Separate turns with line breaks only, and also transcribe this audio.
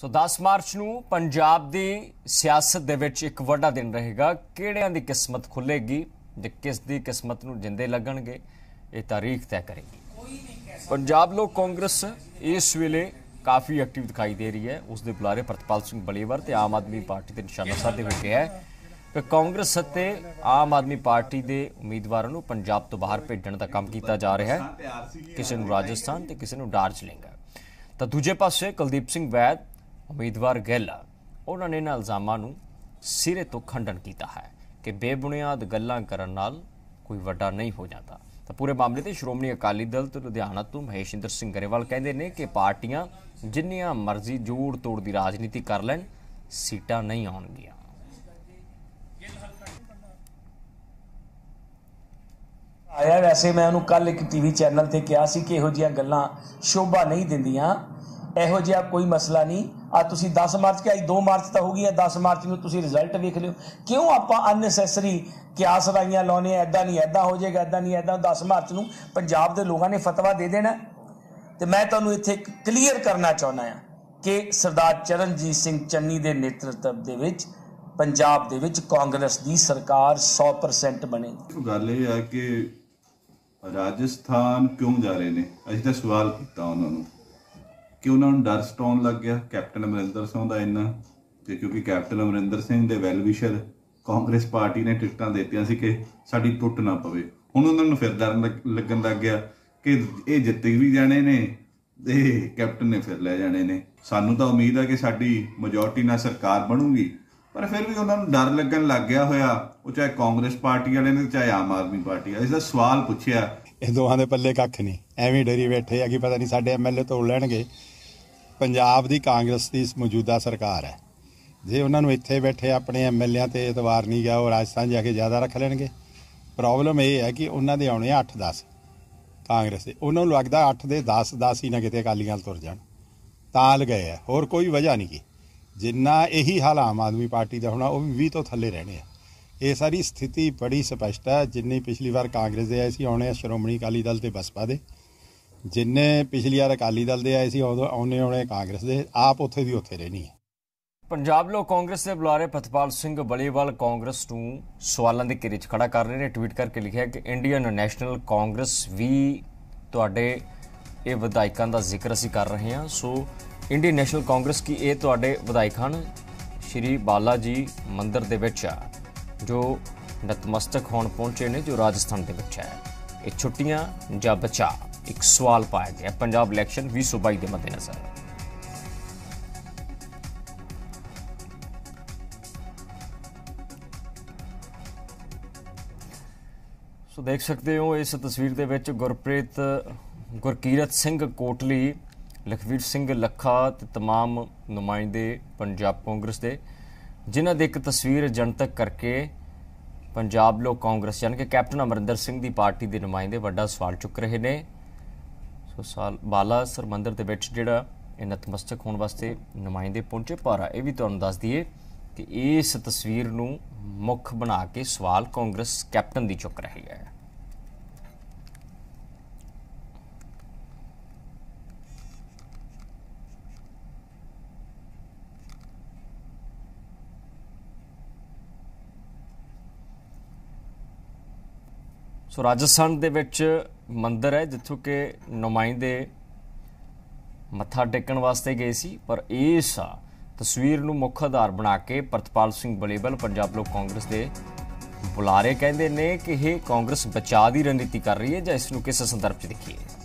ਸੋ 10 March ਨੂੰ ਪੰਜਾਬ ਦੀ ਸਿਆਸਤ ਦੇ ਵਿੱਚ ਇੱਕ ਵੱਡਾ ਦਿਨ ਰਹੇਗਾ ਕਿਹੜਿਆਂ ਦੀ ਕਿਸਮਤ ਖੁੱਲੇਗੀ ਤੇ ਕਿਸ ਦੀ ਕਿਸਮਤ ਨੂੰ ਜਿੰਦੇ ਲੱਗਣਗੇ ਇਹ ਤਾਰੀਖ ਤੈਅ ਕਰੇਗੀ ਪੰਜਾਬ ਲੋਕ ਕਾਂਗਰਸ ਇਸ ਵੇਲੇ ਕਾਫੀ ਐਕਟਿਵ ਦਿਖਾਈ ਦੇ ਰਹੀ ਹੈ ਉਸ ਦੇ ਬੁਲਾਰੇ ਪ੍ਰਤਪਾਲ ਸਿੰਘ ਬਲੇਵਰ ਤੇ ਆਮ ਆਦਮੀ ਪਾਰਟੀ ਦੇ ਨਿਸ਼ਾਨਾ ਸਾਧੇ ਹੋਏ ਗਿਆ ਹੈ ਕਿ ਕਾਂਗਰਸ ਅਤੇ ਆਮ ਆਦਮੀ ਪਾਰਟੀ ਦੇ ਉਮੀਦਵਾਰਾਂ ਨੂੰ ਪੰਜਾਬ ਤੋਂ ਬਾਹਰ ਭੇਜਣ ਦਾ ਕੰਮ ਕੀਤਾ ਜਾ ਰਿਹਾ ਹੈ
ਕਿਸੇ ਨੂੰ ਰਾਜਸਥਾਨ
ਤੇ ਕਿਸੇ ਨੂੰ ਡਾਰਜਲਿੰਗ ਤਾਂ ਦੂਜੇ ਪਾਸੇ ਕੁਲਦੀਪ ਸਿੰਘ ਵੈਦ ਉਮੀਦਵਾਰ ਗਹਿਲਾ ਉਹਨਾਂ ਨੇ ਇਹਨਾਂ ਇਲਜ਼ਾਮਾਂ ਨੂੰ ਸਿਰੇ ਤੋਂ ਖੰਡਨ ਕੀਤਾ ਹੈ ਕਿ ਬੇਬੁਨਿਆਦ ਗੱਲਾਂ ਕਰਨ ਨਾਲ ਕੋਈ ਵੱਡਾ ਨਹੀਂ ਹੋ ਜਾਂਦਾ ਤਾਂ ਪੂਰੇ ਮਾਮਲੇ ਤੇ ਸ਼੍ਰੋਮਣੀ ਅਕਾਲੀ ਦਲ ਤੇ ਲੁਧਿਆਣਾ ਤੋਂ ਮਹੇਸ਼ਿੰਦਰ ਸਿੰਘ ਗਰੇਵਾਲ ਕਹਿੰਦੇ ਨੇ ਕਿ ਪਾਰਟੀਆਂ ਜਿੰਨੀਆਂ ਮਰਜ਼ੀ ਜੋੜ ਤੋੜ ਦੀ ਰਾਜਨੀਤੀ ਕਰ ਲੈਣ ਸੀਟਾਂ ਨਹੀਂ ਆਉਣਗੀਆਂ
ਆਇਆ ਵੈਸੇ ਮੈਂ ਉਹਨੂੰ ਕੱਲ ਇੱਕ ਟੀਵੀ ਚੈਨਲ ਤੇ ਕਿਹਾ ਸੀ ਕਿ ਇਹੋ ਜੀਆਂ ਗੱਲਾਂ ਸ਼ੋਭਾ ਨਹੀਂ ਦਿੰਦੀਆਂ ਇਹੋ ਜਿਹਾ ਕੋਈ ਮਸਲਾ ਨਹੀਂ ਆ ਤੁਸੀਂ 10 ਮਾਰਚ ਕਿ ਅੱਜ 2 ਮਾਰਚ ਤਾਂ ਹੋ ਗਈ ਹੈ 10 ਮਾਰਚ ਨੂੰ ਤੁਸੀਂ ਰਿਜ਼ਲਟ ਵੇਖ ਲਿਓ ਕਿਉਂ ਆਪਾਂ ਅਨਨੈਸੈਸਰੀ ਕਿਆਸ ਰਾਈਆਂ ਲਾਉਨੇ ਆ ਐਦਾਂ ਨਹੀਂ ਐਦਾਂ ਹੋ ਜਾਏਗਾ ਐਦਾਂ ਨਹੀਂ ਐਦਾਂ 10 ਮਾਰਚ ਨੂੰ ਪੰਜਾਬ ਦੇ ਲੋਕਾਂ ਨੇ ਫਤਵਾ ਦੇ ਦੇਣਾ ਤੇ ਮੈਂ ਤੁਹਾਨੂੰ ਇੱਥੇ ਕਲੀਅਰ ਕਰਨਾ ਚਾਹੁੰਦਾ ਆ ਕਿ ਸਰਦਾਰ ਚਰਨਜੀਤ ਸਿੰਘ ਚੰਨੀ ਦੇ ਨੇਤਰਤਵ ਦੇ ਵਿੱਚ ਪੰਜਾਬ ਦੇ ਵਿੱਚ ਕਾਂਗਰਸ ਦੀ ਸਰਕਾਰ 100% ਬਣੇਗੀ
ਗੱਲ ਇਹ ਆ ਕਿ ਰਾਜਸਥਾਨ ਕਿਉਂ ਜਾ ਰਹੇ ਨੇ ਅਸੀਂ ਤਾਂ ਸਵਾਲ ਕੀਤਾ ਉਹਨਾਂ ਨੂੰ ਕਿ ਉਹਨਾਂ ਨੂੰ ਡਰ ਸਟਾਉਣ ਲੱਗ ਗਿਆ ਕੈਪਟਨ ਅਮਰਿੰਦਰ ਸਿੰਘ ਦਾ ਇੰਨਾ ਤੇ ਕਿਉਂਕਿ ਕੈਪਟਨ ਅਮਰਿੰਦਰ ਸਿੰਘ ਦੇ ਵੈਲਵਿਸ਼ਰ ਕਾਂਗਰਸ ਪਾਰਟੀ ਨੇ ਟਿਕਟਾਂ ਦਿੱਤੀਆਂ ਸੀ ਕਿ ਸਾਡੀ ਟੁੱਟ ਨਾ ਪਵੇ ਹੁਣ ਉਹਨਾਂ ਨੂੰ ਫਿਰ ਡਰ ਲੱਗਣ ਲੱਗ ਗਿਆ ਕਿ ਇਹ ਜਿੱਤ ਵੀ ਜਾਣੇ ਨੇ ਤੇ ਕੈਪਟਨ ਨੇ ਫਿਰ ਲੈ ਜਾਣੇ ਨੇ ਸਾਨੂੰ ਤਾਂ ਉਮੀਦ ਆ ਕਿ ਸਾਡੀ ਮੈਜੋਰਟੀ ਨਾਲ ਸਰਕਾਰ ਬਣੂਗੀ ਪਰ ਫਿਰ ਵੀ ਉਹਨਾਂ ਨੂੰ ਡਰ ਲੱਗਣ ਲੱਗ ਗਿਆ ਹੋਇਆ
ਉਹ ਚਾਹੇ ਕਾਂਗਰਸ ਪਾਰਟੀ ਵਾਲੇ ਨੇ ਚਾਹੇ ਆਮ ਆਦਮੀ ਪਾਰਟੀ ਆ ਇਸ ਦਾ ਸਵਾਲ ਪੁੱਛਿਆ ਇਹ ਦੋਹਾਂ ਦੇ ਪੱਲੇ ਕੱਖ ਨਹੀਂ ਐਵੇਂ ਡਰੀ ਬੈਠੇ ਆ ਕਿ ਪਤਾ ਨਹੀਂ ਸਾਡੇ ਐਮਐਲਏ ਤੋੜ ਲੈਣਗੇ ਪੰਜਾਬ ਦੀ ਕਾਂਗਰਸ ਦੀ ਮੌਜੂਦਾ ਸਰਕਾਰ ਹੈ ਜੇ ਉਹਨਾਂ ਨੂੰ ਇੱਥੇ ਬੈਠੇ ਆਪਣੇ ਐਮਐਲਏ ਤੇ ਇਤਵਾਰ ਨਹੀਂ ਗਿਆ ਉਹ ਰਾਜਸਥਾਨ ਜਾ ਕੇ ਜ਼ਿਆਦਾ ਰੱਖ ਲੈਣਗੇ ਪ੍ਰੋਬਲਮ ਇਹ ਹੈ ਕਿ ਉਹਨਾਂ ਦੇ ਆਉਣੇ 8-10 ਕਾਂਗਰਸ ਦੇ ਉਹਨਾਂ ਨੂੰ ਲੱਗਦਾ 8 ਦੇ 10 10 ਹੀ ਨਾ ਕਿਤੇ ਅਕਾਲੀਆਂ ਤੁਰ ਜਾਣ ਤਾਂ ਗਏ ਆ ਹੋਰ ਕੋਈ ਵਜ੍ਹਾ ਨਹੀਂ ਕੀ ਜਿੰਨਾ ਇਹੀ ਹਾਲ ਆਮ ਆਦਮੀ ਪਾਰਟੀ ਦਾ ਹੋਣਾ ਉਹ ਵੀ 20 ਤੋਂ ਥੱਲੇ ਰਹਿਣੇ ਆ ਇਹ ਸਾਰੀ ਸਥਿਤੀ ਬੜੀ ਸਪਸ਼ਟ ਹੈ ਜਿੰਨੀ ਪਿਛਲੀ ਵਾਰ ਕਾਂਗਰਸ ਦੇ ਆਏ ਸੀ ਆਉਣੇ ਸ਼੍ਰੋਮਣੀ ਅਕਾਲੀ ਦਲ ਤੇ ਬਸਪਾ ਦੇ ਜਿੰਨੇ ਪਿਛਲੀ ਵਾਰ ਅਕਾਲੀ ਦਲ ਦੇ ਆਏ ਸੀ ਉਦੋਂ ਆਉਨੇ ਉਹਨੇ ਕਾਂਗਰਸ ਦੇ ਆਪ ਉੱਥੇ ਦੀ ਉੱਥੇ ਰਹਿਣੀ ਹੈ
ਪੰਜਾਬ ਲੋਕ ਕਾਂਗਰਸ ਦੇ ਬੁਲਾਰੇ ਪਤਪਾਲ ਸਿੰਘ ਬਲੇਵਾਲ ਕਾਂਗਰਸ ਨੂੰ ਸਵਾਲਾਂ ਦੇ ਘੇਰੇ 'ਚ ਖੜਾ ਕਰ ਰਹੇ ਨੇ ਟਵੀਟ ਕਰਕੇ ਲਿਖਿਆ ਕਿ ਇੰਡੀਅਨ ਨੈਸ਼ਨਲ ਕਾਂਗਰਸ ਵੀ ਤੁਹਾਡੇ ਇਹ ਵਿਧਾਇਕਾਂ ਦਾ ਜ਼ਿਕਰ ਅਸੀਂ ਕਰ ਰਹੇ ਹਾਂ ਸੋ ਇੰਡੀਅਨ ਨੈਸ਼ਨਲ ਕਾਂਗਰਸ ਕੀ ਇਹ ਤੁਹਾਡੇ ਵਿਧਾਇਕ ਹਨ ਸ਼੍ਰੀ ਬਾਲਾ ਜੀ ਮੰਦਿਰ ਦੇ ਵਿੱਚ ਆ ਜੋ ਨਤਮਸਤਕ ਹੋਣ ਪਹੁੰਚੇ ਨੇ ਜੋ ਰਾਜਸਥਾਨ ਦੇ ਵਿੱਚ ਹੈ ਇਹ ਛੁੱਟੀਆਂ ਜਾਂ ਬਚਾ ਇੱਕ ਸਵਾਲ ਪਾਇਆ ਗਿਆ ਪੰਜਾਬ ਇਲੈਕਸ਼ਨ 2022 ਦੇ ਮੱਦੇਨਜ਼ਰ ਸੋ ਦੇਖ ਸਕਦੇ ਹੋ ਇਸ ਤਸਵੀਰ ਦੇ ਵਿੱਚ ਗੁਰਪ੍ਰੀਤ ਗੁਰਕੀਰਤ ਸਿੰਘ ਕੋਟਲੀ ਲਖਵੀਰ ਸਿੰਘ ਲੱਖਾ ਤੇ तमाम ਨੁਮਾਇੰਦੇ ਪੰਜਾਬ ਕਾਂਗਰਸ ਦੇ ਜਿਨ੍ਹਾਂ ਦੀ ਇੱਕ ਤਸਵੀਰ ਜਨਤਕ ਕਰਕੇ ਪੰਜਾਬ ਲੋਕ ਕਾਂਗਰਸ ਯਾਨੀ ਕਿ ਕੈਪਟਨ ਅਮਰਿੰਦਰ ਸਿੰਘ ਦੀ ਪਾਰਟੀ ਦੇ ਨੁਮਾਇੰਦੇ ਵੱਡਾ ਸਵਾਲ ਚੁੱਕ ਰਹੇ ਨੇ ਸਾਲ ਬਾਲਾ ਸਰ ਮੰਦਿਰ ਦੇ ਵਿੱਚ ਜਿਹੜਾ ਇਹ ਨਤਮਸਤਕ ਹੋਣ ਵਾਸਤੇ ਨੁਮਾਇੰਦੇ ਪਹੁੰਚੇ ਪਰ ਇਹ ਵੀ ਤੁਹਾਨੂੰ ਦੱਸ ਦਈਏ ਕਿ ਇਸ ਤਸਵੀਰ ਨੂੰ ਮੁੱਖ ਬਣਾ ਕੇ ਸਵਾਲ ਕਾਂਗਰਸ ਕੈਪਟਨ ਦੀ ਚੁੱਕ ਰਹੀ ਹੈ ਸੋ ਰਾਜਸਥਾਨ ਦੇ ਵਿੱਚ ਮੰਦਿਰ ਹੈ ਜਿੱਥੋਂ ਕਿ ਨੁਮਾਇੰਦੇ ਮੱਥਾ ਟੇਕਣ ਵਾਸਤੇ ਗਏ ਸੀ ਪਰ ਇਸ ਤਸਵੀਰ ਨੂੰ ਮੁੱਖ ਆਧਾਰ ਬਣਾ ਕੇ ਪ੍ਰਤਪਾਲ ਸਿੰਘ ਬਲੇਬਲ ਪੰਜਾਬ ਲੋਕ ਕਾਂਗਰਸ ਦੇ ਬੁਲਾਰੇ ਕਹਿੰਦੇ ਨੇ ਕਿ ਇਹ ਕਾਂਗਰਸ ਬਚਾਅ ਦੀ ਰਣਨੀਤੀ ਕਰ ਰਹੀ ਹੈ ਜਾਂ ਇਸ ਨੂੰ ਕਿਸ ਸੰਦਰਭ 'ਚ ਦੇਖੀਏ